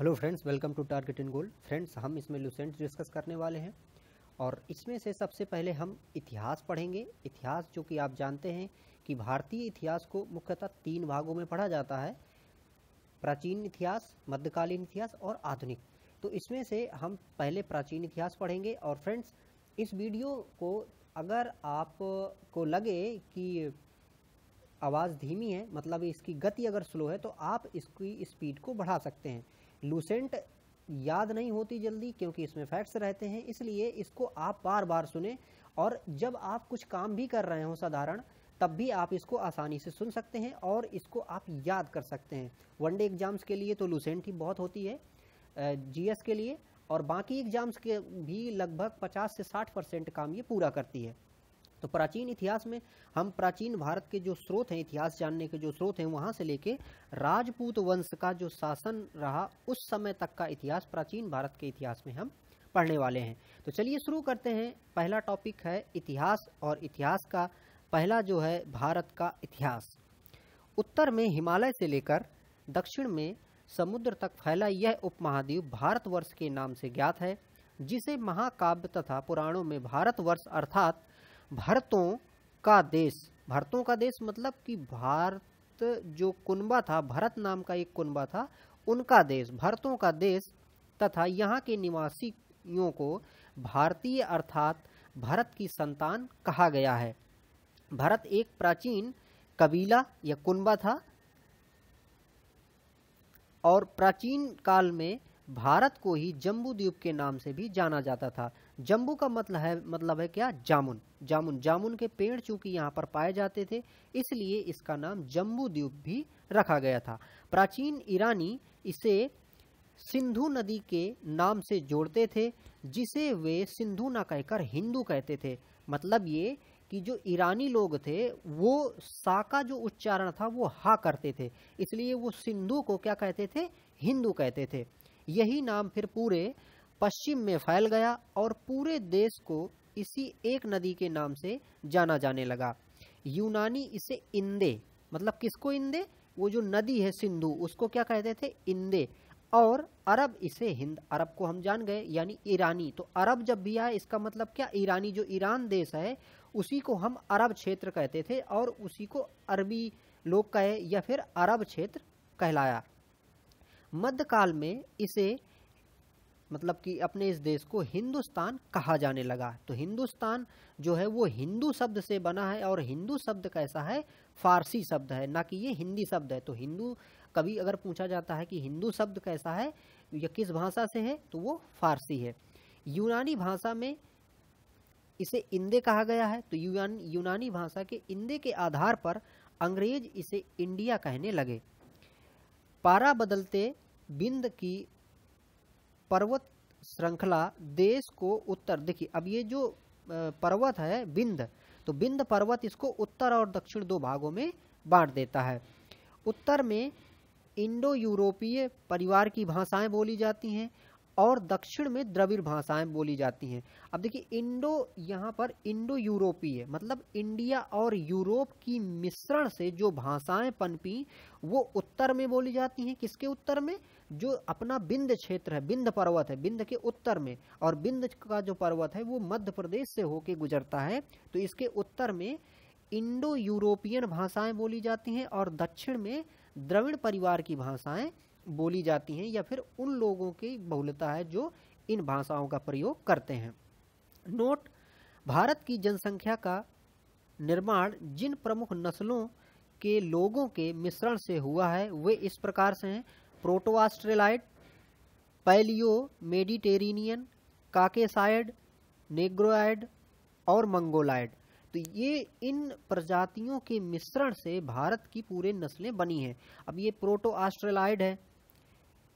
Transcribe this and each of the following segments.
hello friends welcome to target in gold friends हम इसमें Lucent discuss करने वाले हैं और इसमें से सबसे पहले हम इतिहास पढ़ेंगे इतिहास जो कि आप जानते हैं कि भारतीय इतिहास को मुख्यतः तीन भागों में पढ़ा जाता है प्राचीन इतिहास मध्यकालीन इतिहास और आधुनिक तो इसमें से हम पहले प्राचीन इतिहास पढ़ेंगे और फ्रेंड्स इस वीडियो को अगर आप को लगे कि आवाज़ धीमी है मतलब इसकी गति अगर स्लो है तो आप इसकी स्पीड को बढ़ा सकते हैं लूसेंट याद नहीं होती जल्दी क्योंकि इसमें फैक्ट्स रहते हैं इसलिए इसको आप बार बार सुने और जब आप कुछ काम भी कर रहे हो साधारण तब भी आप इसको आसानी से सुन सकते हैं और इसको आप याद कर सकते हैं वनडे एग्जाम्स के लिए तो लूसेंट ही बहुत होती है जीएस के लिए और बाकी एग्जाम्स के भी लगभग 50 से 60 परसेंट काम ये पूरा करती है तो प्राचीन इतिहास में हम प्राचीन भारत के जो स्रोत हैं इतिहास जानने के जो स्रोत हैं वहाँ से लेके राजपूत वंश का जो शासन रहा उस समय तक का इतिहास प्राचीन भारत के इतिहास में हम पढ़ने वाले हैं तो चलिए शुरू करते हैं पहला टॉपिक है इतिहास और इतिहास का पहला जो है भारत का इतिहास उत्तर में हिमालय से लेकर दक्षिण में समुद्र तक फैला यह उपमहाद्वीप भारतवर्ष के नाम से ज्ञात है जिसे महाकाव्य तथा पुराणों में भारतवर्ष अर्थात भारतों का देश भारतों का देश मतलब कि भारत जो कुनबा था भारत नाम का एक कुनबा था उनका देश भारतों का देश तथा यहाँ के निवासियों को भारतीय अर्थात भारत की संतान कहा गया है भारत एक प्राचीन कबीला या कुनबा था और प्राचीन काल में भारत को ही जम्बूद्वीप के नाम से भी जाना जाता था जम्बू का मतलब है मतलब है क्या जामुन जामुन जामुन के पेड़ चूंकि यहाँ पर पाए जाते थे इसलिए इसका नाम जम्बू द्वीप भी रखा गया था प्राचीन ईरानी इसे सिंधु नदी के नाम से जोड़ते थे जिसे वे सिंधु ना कहकर हिंदू कहते थे मतलब ये कि जो ईरानी लोग थे वो सा का जो उच्चारण था वो हा करते थे इसलिए वो सिंधु को क्या कहते थे हिंदू कहते थे यही नाम फिर पूरे पश्चिम में फैल गया और पूरे देश को इसी एक नदी के नाम से जाना जाने लगा यूनानी इसे इंदे मतलब किसको इंदे वो जो नदी है सिंधु उसको क्या कहते थे इंदे और अरब इसे हिंद अरब को हम जान गए यानी ईरानी तो अरब जब भी आए इसका मतलब क्या ईरानी जो ईरान देश है उसी को हम अरब क्षेत्र कहते थे और उसी को अरबी लोग कहे या फिर अरब क्षेत्र कहलाया मध्यकाल में इसे मतलब कि अपने इस देश को हिंदुस्तान कहा जाने लगा तो हिंदुस्तान जो है वो हिंदू शब्द से बना है और हिंदू शब्द कैसा है फारसी शब्द है ना कि ये हिंदी शब्द है तो हिंदू कभी अगर पूछा जाता है कि हिंदू शब्द कैसा है या किस भाषा से है तो वो फारसी है यूनानी भाषा में इसे इंदे कहा गया है तो यूनान, यूनानी भाषा के इंदे के आधार पर अंग्रेज इसे इंडिया कहने लगे पारा बदलते बिंद की पर्वत श्रृंखला देश को उत्तर देखिए अब ये जो पर्वत है बिंद तो बिंद पर्वत इसको उत्तर और दक्षिण दो भागों में बांट देता है उत्तर में इंडो यूरोपीय परिवार की भाषाएं बोली जाती हैं और दक्षिण में द्रविड़ भाषाएं बोली जाती हैं अब देखिए इंडो यहाँ पर इंडो यूरोपीय मतलब इंडिया और यूरोप की मिश्रण से जो भाषाएं पनपी वो उत्तर में बोली जाती हैं किसके उत्तर में जो अपना बिंद क्षेत्र है बिंद पर्वत है बिंद के उत्तर में और बिंद का जो पर्वत है वो मध्य प्रदेश से होके गुजरता है तो इसके उत्तर में इंडो यूरोपियन भाषाएं बोली जाती हैं और दक्षिण में द्रविड़ परिवार की भाषाएं बोली जाती हैं या फिर उन लोगों की बहुलता है जो इन भाषाओं का प्रयोग करते हैं नोट भारत की जनसंख्या का निर्माण जिन प्रमुख नस्लों के लोगों के मिश्रण से हुआ है वे इस प्रकार से हैं Proto Australoid paleo Mediterranean Caucasoid Negroid और मंगोलाइड तो ये इन प्रजातियों के मिश्रण से भारत की पूरे नस्लें बनी हैं अब ये प्रोटो ऑस्ट्रेलाइड है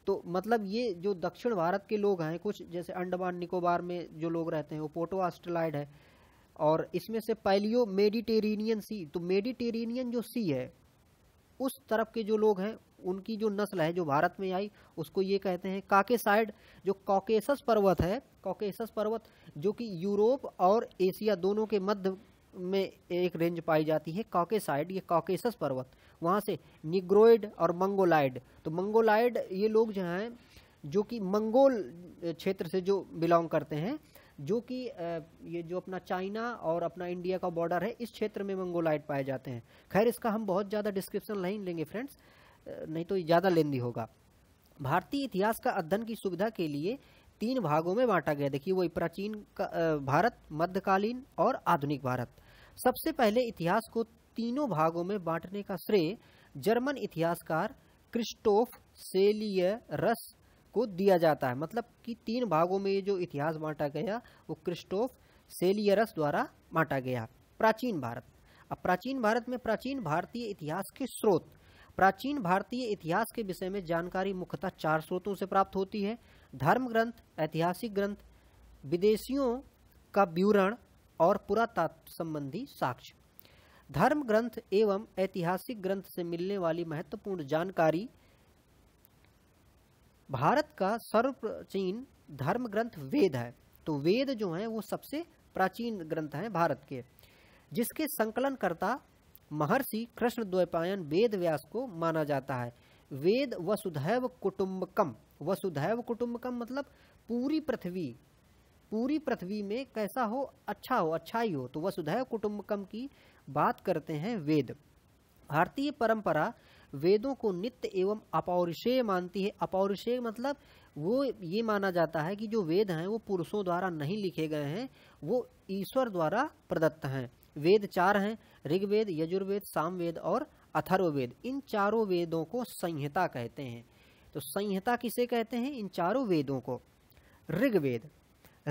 तो मतलब ये जो दक्षिण भारत के लोग हैं कुछ जैसे अंडमान निकोबार में जो लोग रहते हैं वो प्रोटो ऑस्ट्रेलाइड है और इसमें से पैलियो मेडिटेरेनियन सी तो मेडिटेरेनियन जो सी है उस तरफ के जो लोग हैं उनकी जो नस्ल है जो भारत में आई उसको ये कहते हैं काकेसाइड जो कॉकेसस पर्वत है कॉकेसस पर्वत जो कि यूरोप और एशिया दोनों के मध्य में एक रेंज पाई जाती है कॉकेसाइड ये कॉकेसस पर्वत वहाँ से निग्रोइड और मंगोलाइड तो मंगोलाइड ये लोग जो हैं जो कि मंगोल क्षेत्र से जो बिलोंग करते हैं जो कि ये जो अपना चाइना और अपना इंडिया का बॉर्डर है इस क्षेत्र में मंगोलाइड पाए जाते हैं खैर इसका हम बहुत ज़्यादा डिस्क्रिप्शन नहीं लेंगे फ्रेंड्स नहीं तो ज़्यादा लेंदी होगा भारतीय इतिहास का अध्ययन की सुविधा के लिए तीन भागों में बांटा गया देखिए वही प्राचीन भारत मध्यकालीन और आधुनिक भारत सबसे पहले इतिहास को तीनों भागों में बांटने का श्रेय जर्मन इतिहासकार क्रिस्टोफ सेलिय रस को दिया जाता है मतलब कि तीन भागों में ये जो इतिहास बांटा गया वो क्रिस्टोफ सेलियरस द्वारा बांटा गया प्राचीन भारत अब प्राचीन भारत में प्राचीन भारतीय इतिहास के स्रोत प्राचीन भारतीय इतिहास के विषय में जानकारी मुख्यतः चार स्रोतों से प्राप्त होती है धर्म ग्रंथ ऐतिहासिक ग्रंथ विदेशियों का विवरण और पुरातत्व संबंधी साक्ष्य धर्म ग्रंथ एवं ऐतिहासिक ग्रंथ से मिलने वाली महत्वपूर्ण जानकारी भारत का सर्वप्राचीन धर्म ग्रंथ वेद है तो वेद जो है वो सबसे प्राचीन ग्रंथ है भारत के जिसके संकलनकर्ता महर्षि कृष्ण द्वैपायन वेद व्यास को माना जाता है वेद वसुधैव कुटुम्बकम वसुधैव कुटुम्बकम मतलब पूरी पृथ्वी पूरी पृथ्वी में कैसा हो अच्छा हो अच्छा ही हो तो वसुधैव कुटुम्बकम की बात करते हैं वेद भारतीय परंपरा वेदों को नित्य एवं अपौरुषेय मानती है अपौरुषेय मतलब वो ये माना जाता है कि जो वेद हैं वो पुरुषों द्वारा नहीं लिखे गए हैं वो ईश्वर द्वारा प्रदत्त हैं वेद चार हैं ऋग्वेद यजुर्वेद सामवेद और अथर्ववेद इन चारों वेदों को संहिता कहते हैं तो संहिता किसे कहते हैं इन चारों वेदों को ऋग्वेद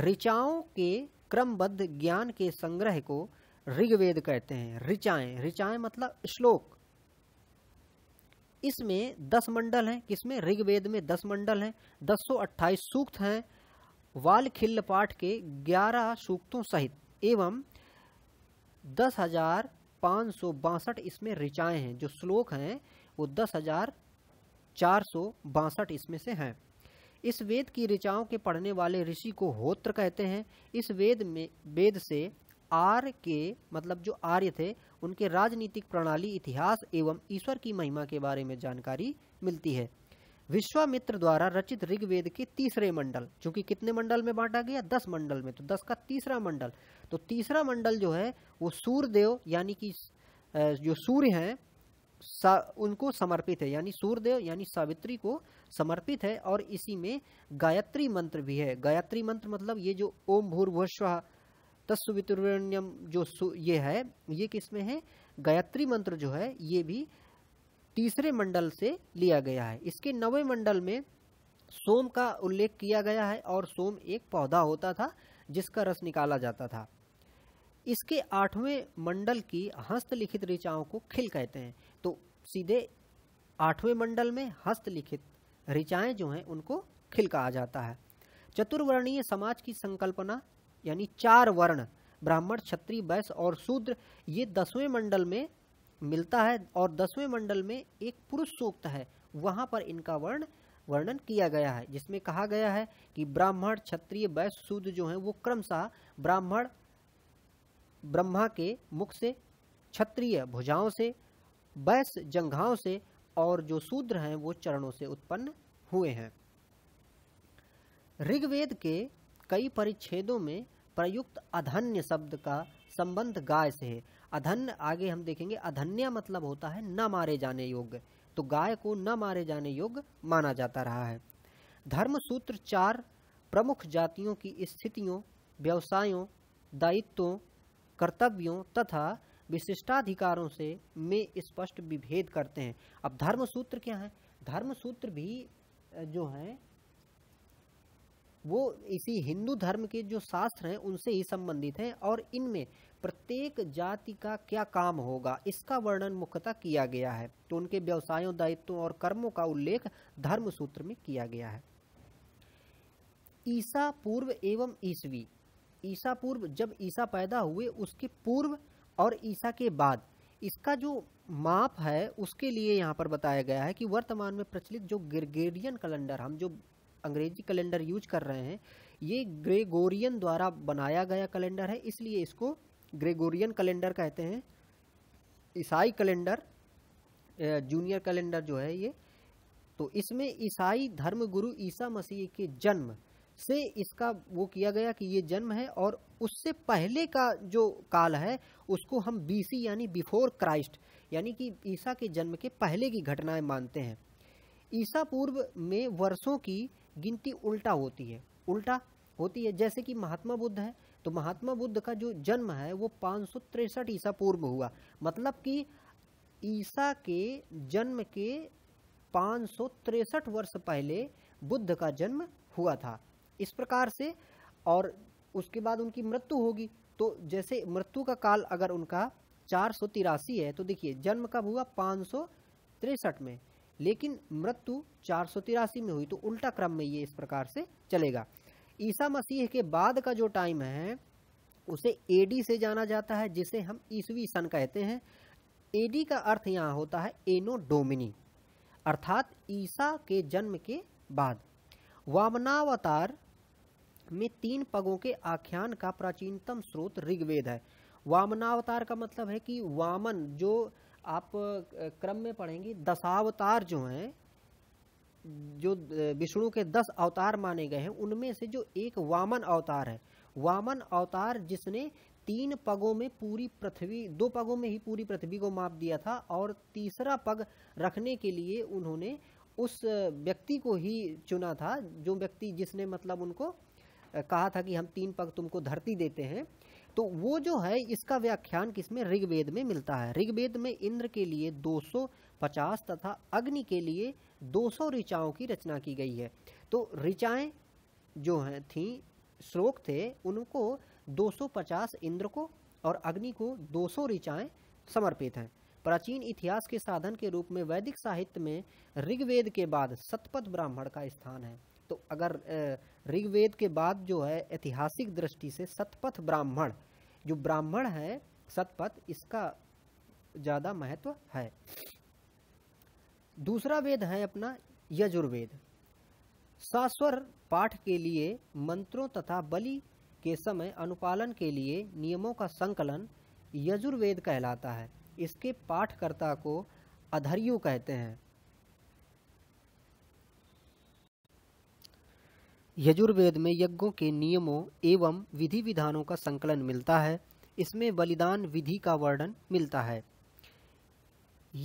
ऋचाओं के क्रमबद्ध ज्ञान के संग्रह को ऋग्वेद कहते हैं ऋचाएं ऋचाएं मतलब श्लोक इसमें दस मंडल हैं किसमें ऋग्वेद में दस मंडल हैं दस सौ अट्ठाईस सूक्त हैं वाल खिल्ल पाठ के ग्यारह सूक्तों सहित एवं दस हज़ार पाँच सौ बासठ इसमें ऋचाएँ हैं जो श्लोक हैं वो दस हज़ार चार सौ बासठ इसमें से हैं इस वेद की ऋचाओं के पढ़ने वाले ऋषि को होत्र कहते हैं इस वेद में वेद से आर के मतलब जो आर्य थे उनके राजनीतिक प्रणाली इतिहास एवं ईश्वर की महिमा के बारे में जानकारी मिलती है विश्वामित्र द्वारा रचित ऋग्वेद के तीसरे मंडल चूंकि कितने मंडल में बांटा गया दस मंडल में तो दस का तीसरा मंडल तो तीसरा मंडल जो है वो सूर्यदेव यानी कि जो सूर्य हैं उनको समर्पित है यानी सूर्यदेव यानी सावित्री को समर्पित है और इसी में गायत्री मंत्र भी है गायत्री मंत्र मतलब ये जो ओम भूर्भुस्व तस्वितुर्ण्यम जो ये है ये किसमें है गायत्री मंत्र जो है ये भी तीसरे मंडल से लिया गया है इसके नवे मंडल में सोम का उल्लेख किया गया है और सोम एक पौधा होता था जिसका रस निकाला जाता था इसके आठवें मंडल की हस्तलिखित ऋचाओं को खिल कहते हैं तो सीधे आठवें मंडल में हस्तलिखित ऋचाएँ जो हैं उनको खिल कहा जाता है चतुर्वर्णीय समाज की संकल्पना यानी चार वर्ण ब्राह्मण क्षत्रिय वैश्य और शूद्र ये दसवें मंडल में मिलता है और दसवें मंडल में एक पुरुष सूक्त है वहाँ पर इनका वर्ण वर्णन किया गया है जिसमें कहा गया है कि ब्राह्मण क्षत्रिय वैश्य शूद्र जो हैं वो क्रमशः ब्राह्मण ब्रह्मा के मुख से क्षत्रिय भुजाओं से वैश्य जंघाओं से और जो शूद्र हैं वो चरणों से उत्पन्न हुए हैं ऋग्वेद के कई परिच्छेदों में प्रयुक्त अधन्य शब्द का संबंध गाय से है अधन्य आगे हम देखेंगे अधन्य मतलब होता है न मारे जाने योग्य तो गाय को न मारे जाने योग्य माना जाता रहा है धर्म सूत्र चार प्रमुख जातियों की स्थितियों व्यवसायों दायित्वों कर्तव्यों तथा विशिष्टाधिकारों से में स्पष्ट विभेद करते हैं अब धर्म सूत्र क्या है धर्म सूत्र भी जो हैं वो इसी हिंदू धर्म के जो शास्त्र हैं उनसे ही संबंधित हैं और इनमें प्रत्येक जाति का क्या काम होगा इसका वर्णन मुख्यतः किया गया है तो उनके व्यवसायों दायित्वों और कर्मों का उल्लेख धर्म सूत्र में किया गया है ईसा पूर्व एवं ईसवी ईसा पूर्व जब ईसा पैदा हुए उसके पूर्व और ईसा के बाद इसका जो माप है उसके लिए यहाँ पर बताया गया है कि वर्तमान में प्रचलित जो ग्रिगेडियन कैलेंडर हम जो अंग्रेजी कैलेंडर यूज कर रहे हैं ये ग्रेगोरियन द्वारा बनाया गया कैलेंडर है इसलिए इसको ग्रेगोरियन कैलेंडर कहते हैं ईसाई कैलेंडर जूनियर कैलेंडर जो है ये तो इसमें ईसाई धर्मगुरु ईसा मसीह के जन्म से इसका वो किया गया कि ये जन्म है और उससे पहले का जो काल है उसको हम बीसी यानी बिफोर क्राइस्ट यानी कि ईसा के जन्म के पहले की घटनाएं मानते हैं ईसा पूर्व में वर्षों की गिनती उल्टा होती है उल्टा होती है जैसे कि महात्मा बुद्ध है तो महात्मा बुद्ध का जो जन्म है वो पाँच सौ तिरसठ ईसा पूर्व हुआ मतलब कि ईसा के जन्म के पाँच सौ तिरसठ वर्ष पहले बुद्ध का जन्म हुआ था इस प्रकार से और उसके बाद उनकी मृत्यु होगी तो जैसे मृत्यु का काल अगर उनका चार सौ तिरासी है तो देखिए जन्म कब हुआ पाँच सौ तिरसठ में लेकिन मृत्यु चार में हुई तो उल्टा क्रम में ये इस प्रकार से चलेगा ईसा मसीह के बाद का जो टाइम है उसे एडी से जाना जाता है जिसे हम ईसवी सन कहते हैं एडी का अर्थ यहाँ होता है एनो डोमिनी अर्थात ईसा के जन्म के बाद वामनावतार में तीन पगों के आख्यान का प्राचीनतम स्रोत ऋग्वेद है वामनावतार का मतलब है कि वामन जो आप क्रम में पढ़ेंगी दशावतार जो हैं जो विष्णु के दस अवतार माने गए हैं उनमें से जो एक वामन अवतार है वामन अवतार जिसने तीन पगों में पूरी पृथ्वी दो पगों में ही पूरी पृथ्वी को माप दिया था और तीसरा पग रखने के लिए उन्होंने उस व्यक्ति को ही चुना था जो व्यक्ति जिसने मतलब उनको कहा था कि हम तीन पग तुमको धरती देते हैं तो वो जो है इसका व्याख्यान किसमें ऋग्वेद में मिलता है ऋग्वेद में इंद्र के लिए 250 तथा अग्नि के लिए 200 ऋचाओं की रचना की गई है तो ऋचाएँ जो हैं थी श्लोक थे उनको 250 इंद्र को और अग्नि को 200 ऋचाएँ समर्पित हैं प्राचीन इतिहास के साधन के रूप में वैदिक साहित्य में ऋग्वेद के बाद सतपथ ब्राह्मण का स्थान है तो अगर ऋग्वेद के बाद जो है ऐतिहासिक दृष्टि से सतपथ ब्राह्मण जो ब्राह्मण है सतपथ इसका ज़्यादा महत्व है दूसरा वेद है अपना यजुर्वेद सास्वर पाठ के लिए मंत्रों तथा बलि के समय अनुपालन के लिए नियमों का संकलन यजुर्वेद कहलाता है इसके पाठकर्ता को अधर्यु कहते हैं यजुर्वेद में यज्ञों के नियमों एवं विधि विधानों का संकलन मिलता है इसमें बलिदान विधि का वर्णन मिलता है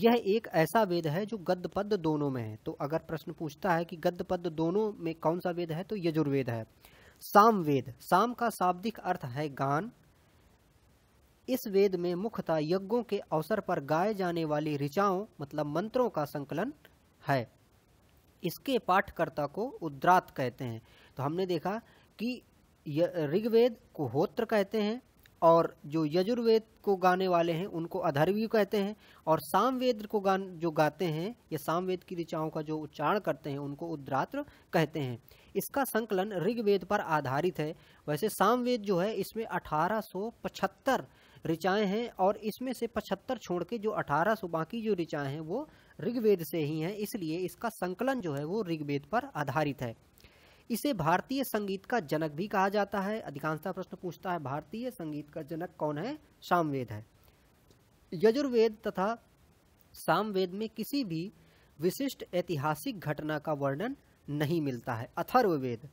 यह एक ऐसा वेद है जो गद्य पद दोनों में है तो अगर प्रश्न पूछता है कि गद्य पद दोनों में कौन सा वेद है तो यजुर्वेद है साम वेद साम का शाब्दिक अर्थ है गान इस वेद में मुख्यतः यज्ञों के अवसर पर गाए जाने वाली ऋचाओं मतलब मंत्रों का संकलन है इसके पाठकर्ता को उद्रात कहते हैं तो हमने देखा कि ऋग्वेद को होत्र कहते हैं और जो यजुर्वेद को गाने वाले हैं उनको अधर्वी कहते हैं और सामवेद को गान जो गाते हैं या सामवेद की ऋचाओं का जो उच्चारण करते हैं उनको उद्रात्र कहते हैं इसका संकलन ऋग्वेद पर आधारित है वैसे सामवेद जो है इसमें 1875 ऋचाएं हैं और इसमें से 75 छोड़ के जो 1800 बाकी जो ऋचाएं हैं वो ऋग्वेद से ही है इसलिए इसका संकलन जो है वो ऋग्वेद पर आधारित है इसे भारतीय संगीत का जनक भी कहा जाता है अधिकांशता प्रश्न पूछता है भारतीय संगीत का जनक कौन है सामवेद है यजुर्वेद तथा सामवेद में किसी भी विशिष्ट ऐतिहासिक घटना का वर्णन नहीं मिलता है अथर्ववेद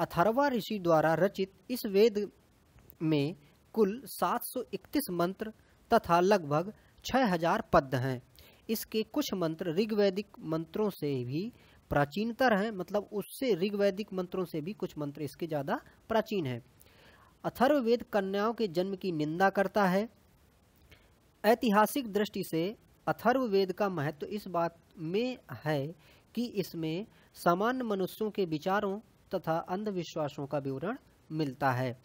अथर्वा ऋषि द्वारा रचित इस वेद में कुल 731 मंत्र तथा लगभग 6000 पद हैं इसके कुछ मंत्र ऋग्वैदिक मंत्रों से भी प्राचीनतर हैं मतलब उससे ऋग्वैदिक मंत्रों से भी कुछ मंत्र इसके ज़्यादा प्राचीन हैं अथर्ववेद कन्याओं के जन्म की निंदा करता है ऐतिहासिक दृष्टि से अथर्ववेद का महत्व इस बात में है कि इसमें सामान्य मनुष्यों के विचारों तथा अंधविश्वासों का विवरण मिलता है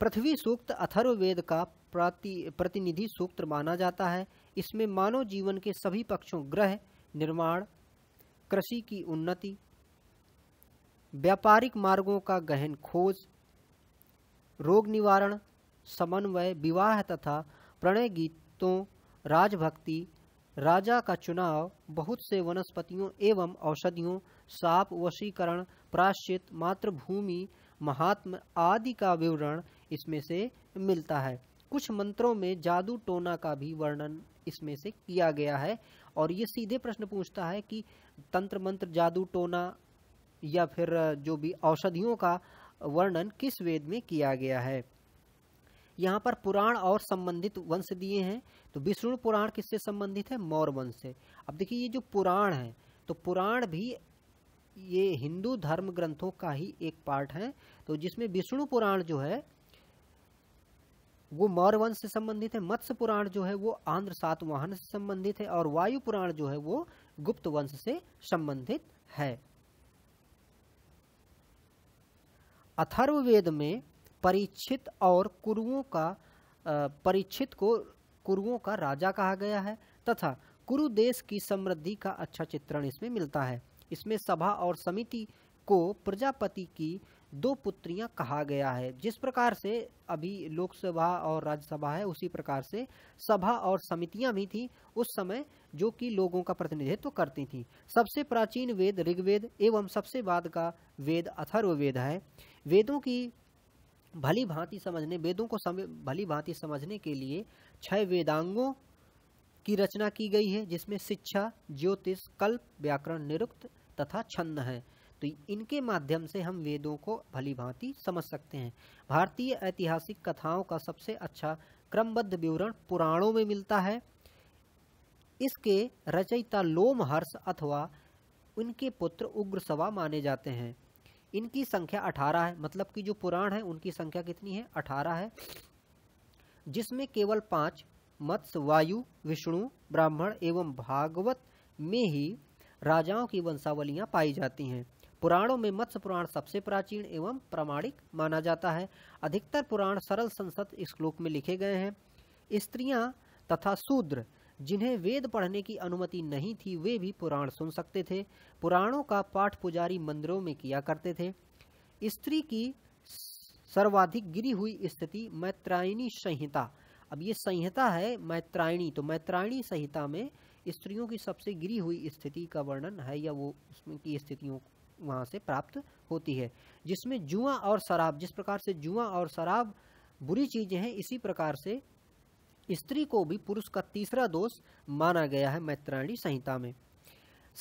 पृथ्वी सूक्त अथर्ववेद का प्रति प्रतिनिधि सूत्र माना जाता है इसमें मानव जीवन के सभी पक्षों ग्रह निर्माण कृषि की उन्नति व्यापारिक मार्गों का गहन खोज रोग निवारण समन्वय विवाह तथा प्रणय गीतों राजभक्ति राजा का चुनाव बहुत से वनस्पतियों एवं औषधियों साप वशीकरण प्राश्चित मातृभूमि महात्म आदि का विवरण इसमें से मिलता है कुछ मंत्रों में जादू टोना का भी वर्णन इसमें से किया गया है और ये सीधे प्रश्न पूछता है कि तंत्र मंत्र जादू टोना या फिर जो भी औषधियों का वर्णन किस वेद में किया गया है यहाँ पर पुराण और संबंधित वंश दिए हैं तो विष्णु पुराण किससे संबंधित है मौर्य वंश से अब देखिए ये जो पुराण है तो पुराण भी ये हिंदू धर्म ग्रंथों का ही एक पार्ट है तो जिसमें विष्णु पुराण जो है वो मौर्य वंश से संबंधित है मत्स्य पुराण जो है वो आंध्र सातवाहन से संबंधित है और वायु पुराण जो है वो गुप्त वंश से संबंधित है अथर्ववेद में परीक्षित और कुरुओं का परीक्षित को कुरुओं का राजा कहा गया है तथा कुरु देश की समृद्धि का अच्छा चित्रण इसमें मिलता है इसमें सभा और समिति को प्रजापति की दो पुत्रियां कहा गया है जिस प्रकार से अभी लोकसभा और राज्यसभा है उसी प्रकार से सभा और समितियां भी थी उस समय जो कि लोगों का प्रतिनिधित्व करती थी सबसे प्राचीन वेद ऋग्वेद एवं सबसे बाद का वेद अथर्ववेद है वेदों की भली भांति समझने वेदों को समय भली भांति समझने के लिए छह वेदांगों की रचना की गई है जिसमें शिक्षा ज्योतिष कल्प व्याकरण निरुक्त तथा छंद है तो इनके माध्यम से हम वेदों को भली भांति समझ सकते हैं भारतीय ऐतिहासिक कथाओं का सबसे अच्छा क्रमबद्ध विवरण पुराणों में मिलता है इसके रचयिता लोमहर्ष अथवा उनके पुत्र उग्रसवा माने जाते हैं इनकी संख्या अठारह है मतलब कि जो पुराण है उनकी संख्या कितनी है अठारह है जिसमें केवल पांच मत्स्य वायु विष्णु ब्राह्मण एवं भागवत में ही राजाओं की वंशावलियां पाई जाती हैं पुराणों में मत्स्य पुराण सबसे प्राचीन एवं प्रामाणिक माना जाता है अधिकतर पुराण सरल संसद श्लोक में लिखे गए हैं स्त्रियां तथा शूद्र जिन्हें वेद पढ़ने की अनुमति नहीं थी वे भी पुराण सुन सकते थे पुराणों का पाठ पुजारी मंदिरों में किया करते थे स्त्री की सर्वाधिक गिरी हुई स्थिति मैत्रायणी संहिता अब ये संहिता है मैत्रायणी तो मैत्रायणी संहिता में स्त्रियों की सबसे गिरी हुई स्थिति का वर्णन है या वो उसमें की स्थितियों वहाँ से प्राप्त होती है जिसमें जुआ और शराब जिस प्रकार से जुआ और शराब बुरी चीज़ें हैं इसी प्रकार से स्त्री को भी पुरुष का तीसरा दोष माना गया है मैत्राणी संहिता में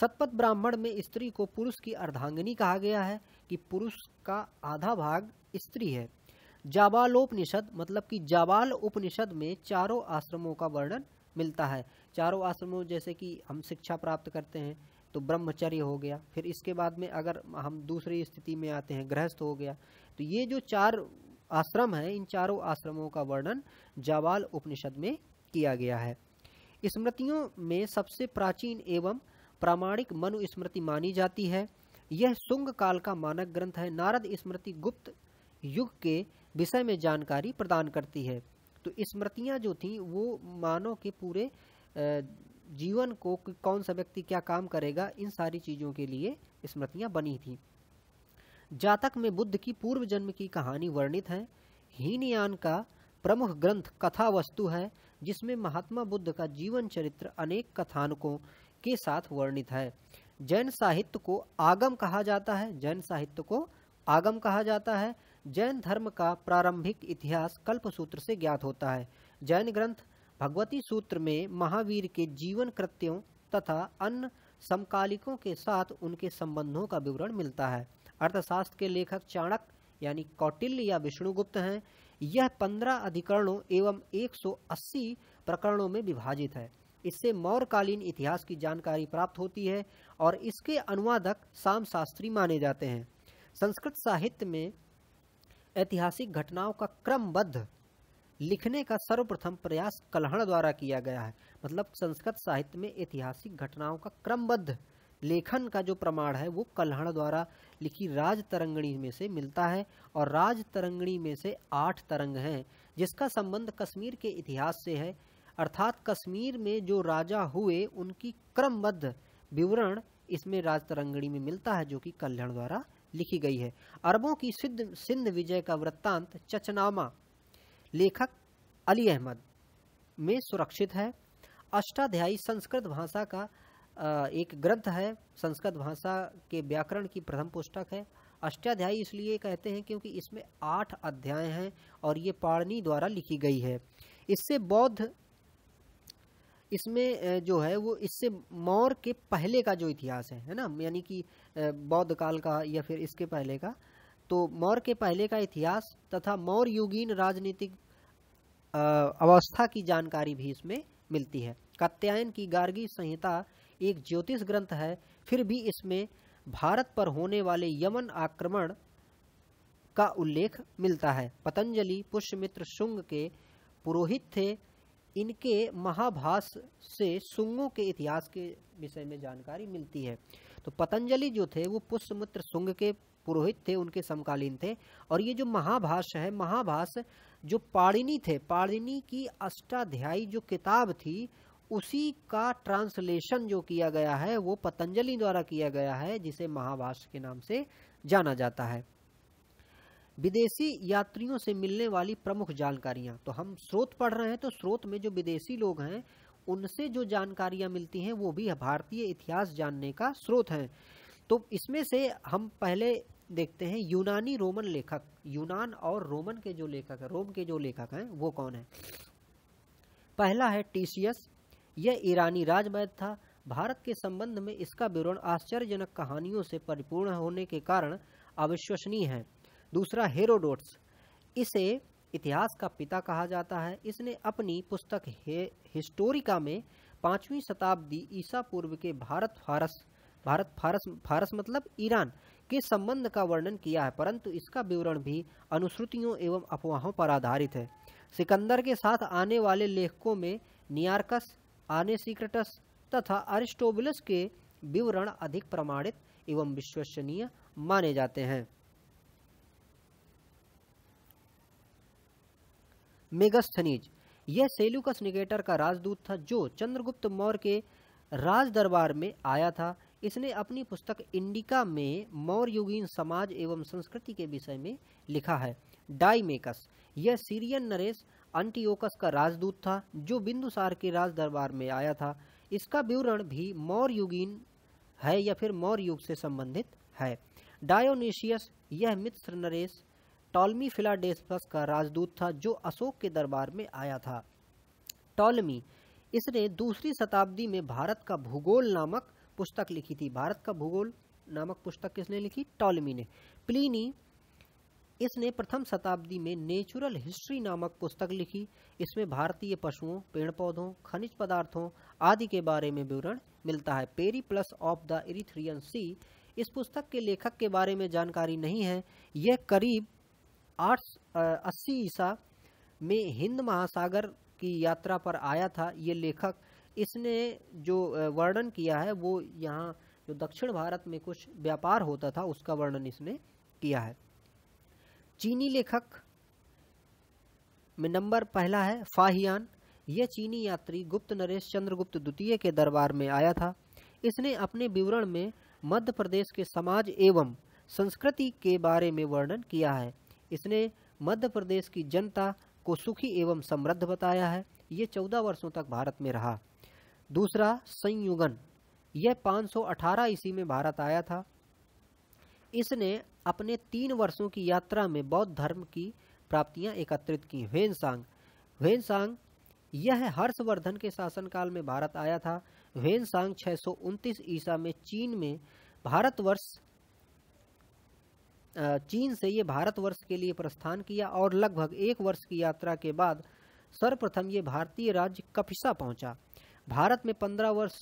सतपथ ब्राह्मण में स्त्री को पुरुष की अर्धांगिनी कहा गया है कि पुरुष का आधा भाग स्त्री है जाबालोपनिषद मतलब कि जाबाल उपनिषद में चारों आश्रमों का वर्णन मिलता है चारों आश्रमों जैसे कि हम शिक्षा प्राप्त करते हैं तो ब्रह्मचर्य हो गया फिर इसके बाद में अगर हम दूसरी स्थिति में आते हैं गृहस्थ हो गया तो ये जो चार आश्रम है इन चारों आश्रमों का वर्णन जावाल उपनिषद में किया गया है स्मृतियों में सबसे प्राचीन एवं प्रामाणिक मनुस्मृति मानी जाती है यह शुंग काल का मानक ग्रंथ है नारद स्मृति गुप्त युग के विषय में जानकारी प्रदान करती है तो स्मृतियाँ जो थीं वो मानव के पूरे जीवन को कौन सा व्यक्ति क्या काम करेगा इन सारी चीज़ों के लिए स्मृतियाँ बनी थी जातक में बुद्ध की पूर्व जन्म की कहानी वर्णित है हीनयान का प्रमुख ग्रंथ कथा वस्तु है जिसमें महात्मा बुद्ध का जीवन चरित्र अनेक कथानकों के साथ वर्णित है जैन साहित्य को आगम कहा जाता है जैन साहित्य को आगम कहा जाता है जैन धर्म का प्रारंभिक इतिहास कल्पसूत्र से ज्ञात होता है जैन ग्रंथ भगवती सूत्र में महावीर के जीवन कृत्यों तथा अन्य समकालिकों के साथ उनके संबंधों का विवरण मिलता है अर्थशास्त्र के लेखक चाणक यानी कौटिल्य या विष्णुगुप्त हैं यह पंद्रह अधिकरणों एवं 180 प्रकरणों में विभाजित है इससे मौर्यकालीन इतिहास की जानकारी प्राप्त होती है और इसके अनुवादक साम शास्त्री माने जाते हैं संस्कृत साहित्य में ऐतिहासिक घटनाओं का क्रमबद्ध लिखने का सर्वप्रथम प्रयास कल्हण द्वारा किया गया है मतलब संस्कृत साहित्य में ऐतिहासिक घटनाओं का क्रमबद्ध लेखन का जो प्रमाण है वो कल्हण द्वारा लिखी राज तरंगणी में से मिलता है और राज तरंगणी में से आठ तरंग हैं जिसका संबंध कश्मीर के इतिहास से है अर्थात कश्मीर में जो राजा हुए उनकी क्रमबद्ध विवरण इसमें राज तरंगणी में मिलता है जो कि कल्याण द्वारा लिखी गई है अरबों की सिद्ध सिंध विजय का वृत्तांत चचनामा लेखक अली अहमद में सुरक्षित है अष्टाध्यायी संस्कृत भाषा का एक ग्रंथ है संस्कृत भाषा के व्याकरण की प्रथम पुस्तक है अष्टाध्यायी इसलिए कहते हैं क्योंकि इसमें आठ अध्याय हैं और ये पाणनी द्वारा लिखी गई है इससे बौद्ध इसमें जो है वो इससे मौर्य के पहले का जो इतिहास है है ना यानी कि बौद्ध काल का या फिर इसके पहले का तो मौर्य के पहले का इतिहास तथा मौर्य युगीन राजनीतिक अवस्था की जानकारी भी इसमें मिलती है कात्यायन की गार्गी संहिता एक ज्योतिष ग्रंथ है फिर भी इसमें भारत पर होने वाले यमन आक्रमण का उल्लेख मिलता है पतंजलि पुष्यमित्र शुंग के पुरोहित थे इनके महाभास से शुंगों के इतिहास के विषय में जानकारी मिलती है तो पतंजलि जो थे वो पुष्यमित्र शुंग के पुरोहित थे उनके समकालीन थे और ये जो महाभाष्य है महाभाष जो पाड़िनी थे पाड़िनी की अष्टाध्यायी जो किताब थी उसी का ट्रांसलेशन जो किया गया है वो पतंजलि द्वारा किया गया है जिसे महाभाष्य के नाम से जाना जाता है विदेशी यात्रियों से मिलने वाली प्रमुख जानकारियां तो हम स्रोत पढ़ रहे हैं तो स्रोत में जो विदेशी लोग हैं उनसे जो जानकारियां मिलती हैं वो भी भारतीय इतिहास जानने का स्रोत हैं तो इसमें से हम पहले देखते हैं यूनानी रोमन लेखक यूनान और रोमन के जो लेखक हैं रोम के जो लेखक हैं वो कौन है पहला है टीसीएस यह ईरानी राजवैद्य था भारत के संबंध में इसका विवरण आश्चर्यजनक कहानियों से परिपूर्ण होने के कारण अविश्वसनीय है दूसरा हेरोडोट्स इसे इतिहास का पिता कहा जाता है इसने अपनी पुस्तक हे हिस्टोरिका में पाँचवीं शताब्दी ईसा पूर्व के भारत फारस भारत फारस फारस मतलब ईरान के संबंध का वर्णन किया है परंतु इसका विवरण भी अनुश्रुतियों एवं अफवाहों पर आधारित है सिकंदर के साथ आने वाले लेखकों में नियारकस आने आनेसिक्रटस तथा अरिस्टोबुलस के विवरण अधिक प्रमाणित एवं विश्वसनीय माने जाते हैं मेगस्थनीज यह सेल्यूकस निगेटर का राजदूत था जो चंद्रगुप्त मौर्य के राज दरबार में आया था इसने अपनी पुस्तक इंडिका में मौर्युगीन समाज एवं संस्कृति के विषय में लिखा है डाइमेकस यह सीरियन नरेश अंटियोकस का राजदूत था जो बिंदुसार के राज दरबार में आया था इसका विवरण भी मौर्युगीन है या फिर मौर्युग से संबंधित है डायोनेशियस यह मित्र नरेश टॉलमी फिलाडेसपस का राजदूत था जो अशोक के दरबार में आया था टॉलमी इसने दूसरी शताब्दी में भारत का भूगोल नामक पुस्तक लिखी थी भारत का भूगोल नामक पुस्तक किसने लिखी टॉलमी ने प्लीनी इसने प्रथम शताब्दी में नेचुरल हिस्ट्री नामक पुस्तक लिखी इसमें भारतीय पशुओं पेड़ पौधों खनिज पदार्थों आदि के बारे में विवरण मिलता है Periplus of the Erythraean Sea इस पुस्तक के लेखक के बारे में जानकारी नहीं है यह करीब आठ अस्सी ईसा में हिंद महासागर की यात्रा पर आया था ये लेखक इसने जो वर्णन किया है वो यहाँ जो दक्षिण भारत में कुछ व्यापार होता था उसका वर्णन इसने किया है चीनी लेखक में नंबर पहला है फाहियान यह चीनी यात्री गुप्त नरेश चंद्रगुप्त द्वितीय के दरबार में आया था इसने अपने विवरण में मध्य प्रदेश के समाज एवं संस्कृति के बारे में वर्णन किया है इसने मध्य प्रदेश की जनता को सुखी एवं समृद्ध बताया है ये चौदह वर्षों तक भारत में रहा दूसरा संयुगन यह 518 ईस्वी में भारत आया था इसने अपने तीन वर्षों की यात्रा में बौद्ध धर्म की प्राप्तियां एकत्रित की ह्वेनसांग ह्वेनसांग यह हर्षवर्धन के शासनकाल में भारत आया था ह्वेनसांग छः सौ ईसा में चीन में भारतवर्ष चीन से ये भारतवर्ष के लिए प्रस्थान किया और लगभग एक वर्ष की यात्रा के बाद सर्वप्रथम ये भारतीय राज्य कपिसा पहुंचा भारत में पंद्रह वर्ष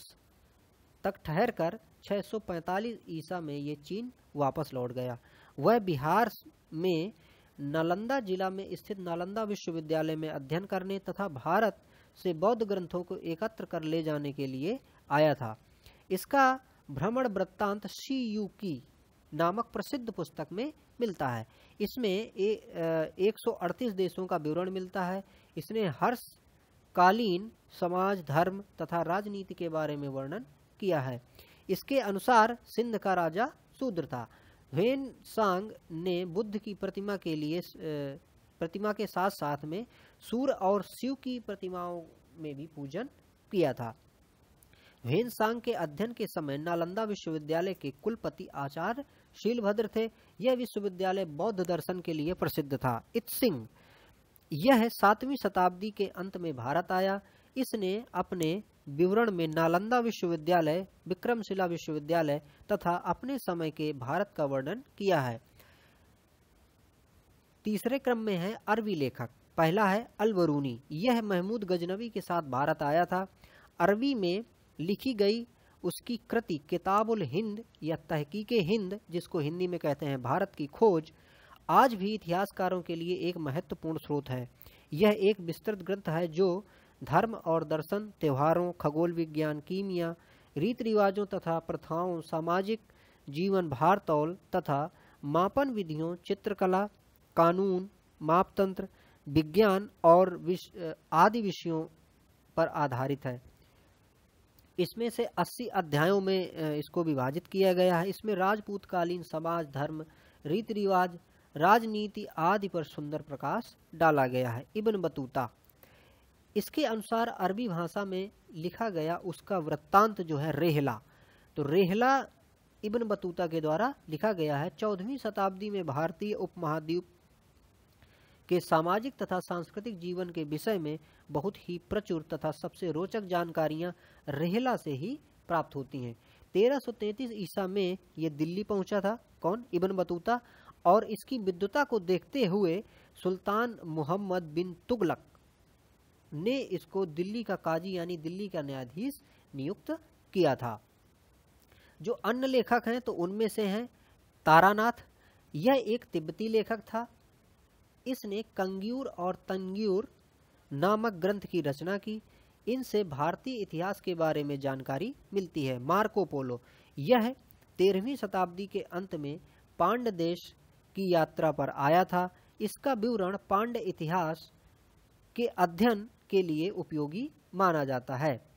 तक ठहर कर छः ईसा में ये चीन वापस लौट गया वह बिहार में नालंदा जिला में स्थित नालंदा विश्वविद्यालय में अध्ययन करने तथा भारत से बौद्ध ग्रंथों को एकत्र कर ले जाने के लिए आया था इसका भ्रमण वृत्तांत सी यू की नामक प्रसिद्ध पुस्तक में मिलता है इसमें एक सौ देशों का विवरण मिलता है इसने हर कालीन समाज धर्म तथा राजनीति के बारे में वर्णन किया है इसके अनुसार सिंध का राजा शूद्र था वेन सांग ने बुद्ध की प्रतिमा के लिए प्रतिमा के साथ साथ में सूर और शिव की प्रतिमाओं में भी पूजन किया था वेन सांग के अध्ययन के समय नालंदा विश्वविद्यालय के कुलपति आचार्य शीलभद्र थे यह विश्वविद्यालय बौद्ध दर्शन के लिए प्रसिद्ध था इत सिंह यह सातवीं शताब्दी के अंत में भारत आया इसने अपने विवरण में नालंदा विश्वविद्यालय विक्रमशिला विश्वविद्यालय तथा अपने समय के भारत का वर्णन किया है तीसरे क्रम में है अरबी लेखक पहला है अलवरूनी यह महमूद गजनवी के साथ भारत आया था अरबी में लिखी गई उसकी कृति किताबुल हिंद या तहकीक हिंद जिसको हिंदी में कहते हैं भारत की खोज आज भी इतिहासकारों के लिए एक महत्वपूर्ण स्रोत है यह एक विस्तृत ग्रंथ है जो धर्म और दर्शन त्योहारों खगोल विज्ञान कीमिया रीति रिवाजों तथा प्रथाओं सामाजिक जीवन भारतौल तथा मापन विधियों चित्रकला कानून मापतंत्र विज्ञान और विश, आदि विषयों पर आधारित है इसमें से 80 अध्यायों में इसको विभाजित किया गया है इसमें राजपूतकालीन समाज धर्म रीति रिवाज राजनीति आदि पर सुंदर प्रकाश डाला गया है इबन बतूता इसके अनुसार अरबी भाषा में लिखा गया उसका वृत्तांत जो है रेहला तो रेहला इबन बतूता के द्वारा लिखा गया है चौदहवीं शताब्दी में भारतीय उपमहाद्वीप के सामाजिक तथा सांस्कृतिक जीवन के विषय में बहुत ही प्रचुर तथा सबसे रोचक जानकारियां रेहला से ही प्राप्त होती हैं 1333 ईसा में ये दिल्ली पहुंचा था कौन इबन बतूता और इसकी विद्युता को देखते हुए सुल्तान मोहम्मद बिन तुगलक ने इसको दिल्ली का काजी यानी दिल्ली का न्यायाधीश नियुक्त किया था जो अन्य लेखक हैं तो उनमें से हैं तारानाथ यह एक तिब्बती लेखक था इसने कंग्यूर और तंग्यूर नामक ग्रंथ की रचना की इनसे भारतीय इतिहास के बारे में जानकारी मिलती है मार्को पोलो यह तेरहवीं शताब्दी के अंत में पांड देश की यात्रा पर आया था इसका विवरण पांड्य इतिहास के अध्ययन के लिए उपयोगी माना जाता है